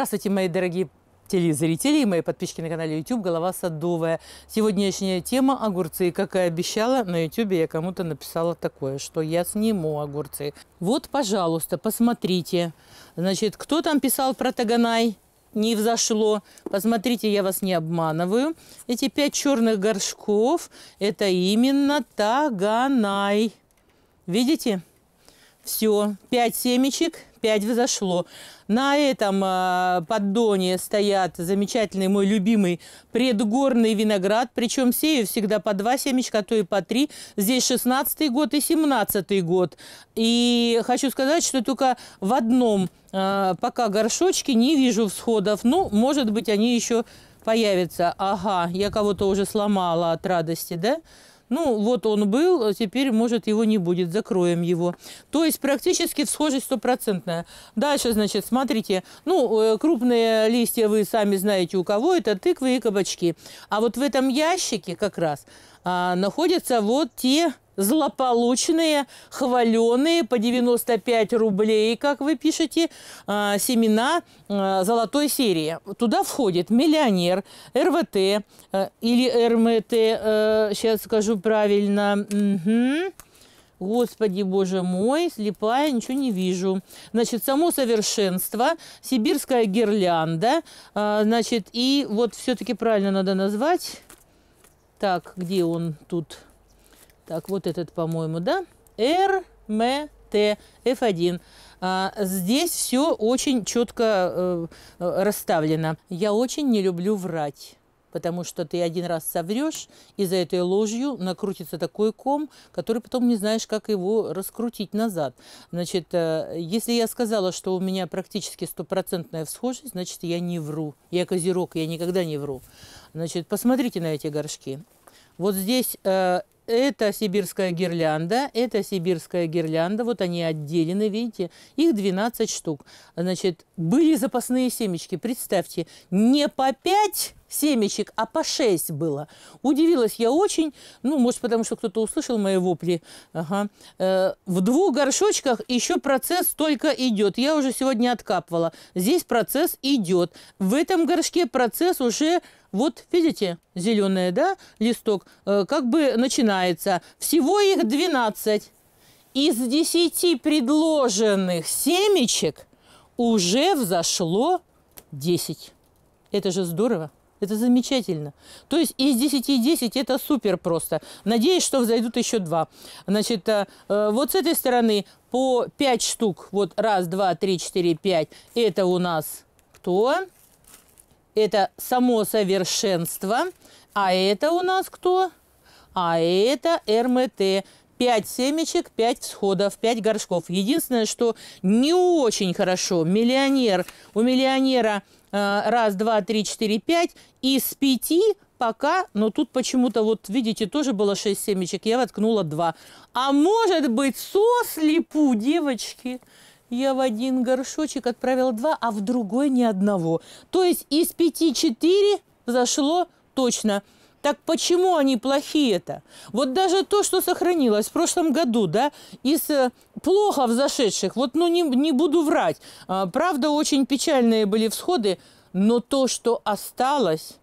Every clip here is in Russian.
Здравствуйте, мои дорогие телезрители и мои подписчики на канале YouTube «Голова садовая». Сегодняшняя тема – огурцы. Как и обещала, на YouTube я кому-то написала такое, что я сниму огурцы. Вот, пожалуйста, посмотрите. Значит, кто там писал про Таганай? не взошло. Посмотрите, я вас не обманываю. Эти пять черных горшков – это именно Таганай. Видите? Все, 5 семечек, 5 взошло. На этом а, поддоне стоят замечательный мой любимый предгорный виноград. Причем сею всегда по 2 семечка, а то и по 3. Здесь 16 год и 17 год. И хочу сказать, что только в одном а, пока горшочке не вижу всходов. Ну, может быть, они еще появятся. Ага, я кого-то уже сломала от радости, да? Да ну вот он был, а теперь, может, его не будет, закроем его. То есть практически схожесть стопроцентная. Дальше, значит, смотрите, ну, э, крупные листья вы сами знаете у кого, это тыквы и кабачки. А вот в этом ящике как раз а, находятся вот те злополучные, хваленные по 95 рублей, как вы пишете, а, семена а, золотой серии. Туда входит миллионер, РВТ а, или РМТ, сейчас скажу правильно, угу. Господи, боже мой, слепая, ничего не вижу. Значит, само совершенство, сибирская гирлянда, значит, и вот все-таки правильно надо назвать. Так, где он тут? Так, вот этот, по-моему, да? Р, М, Т, F1. А, здесь все очень четко э, э, расставлено. Я очень не люблю врать потому что ты один раз соврешь, и за этой ложью накрутится такой ком, который потом не знаешь, как его раскрутить назад. Значит, э, если я сказала, что у меня практически стопроцентная всхожесть, значит, я не вру. Я козерог, я никогда не вру. Значит, посмотрите на эти горшки. Вот здесь э, это сибирская гирлянда, это сибирская гирлянда, вот они отделены, видите, их 12 штук. Значит, были запасные семечки, представьте, не по 5 семечек, а по 6 было. Удивилась я очень, ну, может, потому что кто-то услышал мои вопли. Ага. Э, в двух горшочках еще процесс только идет. Я уже сегодня откапывала. Здесь процесс идет. В этом горшке процесс уже вот, видите, зеленое, да, листок, э, как бы начинается. Всего их 12. Из 10 предложенных семечек уже взошло 10. Это же здорово. Это замечательно. То есть из 10 10 это супер просто. Надеюсь, что взойдут еще два. Значит, э, э, вот с этой стороны по 5 штук. Вот раз, два, три, четыре, пять. Это у нас кто? это само совершенство. А это у нас кто? А это РМТ. Эм 5 семечек, 5 всходов, 5 горшков. Единственное, что не очень хорошо. Миллионер, у миллионера э, раз, два, три, четыре, пять. Из пяти пока, но тут почему-то, вот видите, тоже было 6 семечек, я воткнула 2. А может быть, сослепу, девочки? Я в один горшочек отправила два, а в другой ни одного. То есть из пяти четыре зашло точно. Так почему они плохие-то? Вот даже то, что сохранилось в прошлом году, да, из э, плохо взошедших, вот ну не, не буду врать, а, правда, очень печальные были всходы, но то, что осталось,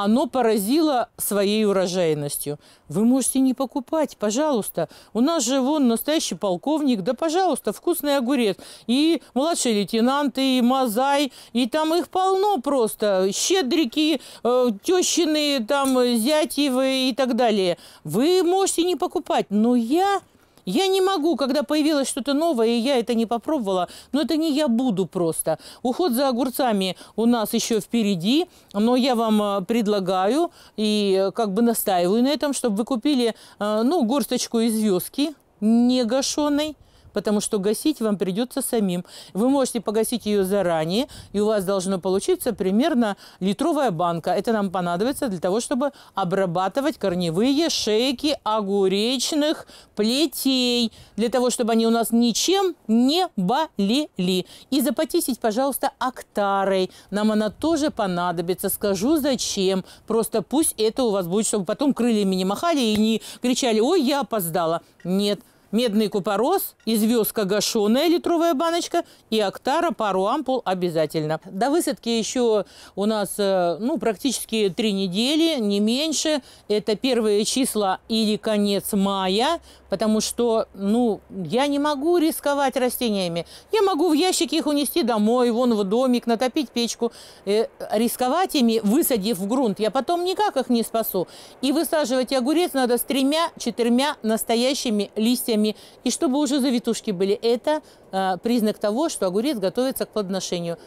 оно поразило своей урожайностью. Вы можете не покупать, пожалуйста. У нас же вон настоящий полковник. Да, пожалуйста, вкусный огурец. И младшие лейтенанты, и мозай. И там их полно просто. Щедрики, э, тещины, там, зятьевы и так далее. Вы можете не покупать. Но я я не могу, когда появилось что-то новое, и я это не попробовала, но это не я буду просто. Уход за огурцами у нас еще впереди, но я вам э, предлагаю и э, как бы настаиваю на этом, чтобы вы купили, э, ну, горсточку из вёски, не гашеной, потому что гасить вам придется самим. Вы можете погасить ее заранее, и у вас должно получиться примерно литровая банка. Это нам понадобится для того, чтобы обрабатывать корневые шейки огуречных плетей, для того, чтобы они у нас ничем не болели. И запотисить, пожалуйста, октарой. Нам она тоже понадобится. Скажу зачем. Просто пусть это у вас будет, чтобы потом крыльями не махали и не кричали, ой, я опоздала. Нет медный купорос, известка гашеная литровая баночка и октара пару ампул обязательно. До высадки еще у нас э, ну, практически три недели, не меньше. Это первые числа или конец мая, потому что, ну, я не могу рисковать растениями. Я могу в ящике их унести домой, вон в домик, натопить печку. Э, рисковать ими, высадив в грунт, я потом никак их не спасу. И высаживать огурец надо с тремя-четырьмя настоящими листьями, и чтобы уже завитушки были. Это э, признак того, что огурец готовится к плодоношению.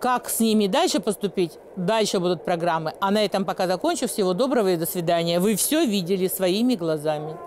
Как с ними дальше поступить? Дальше будут программы. А на этом пока закончу. Всего доброго и до свидания. Вы все видели своими глазами.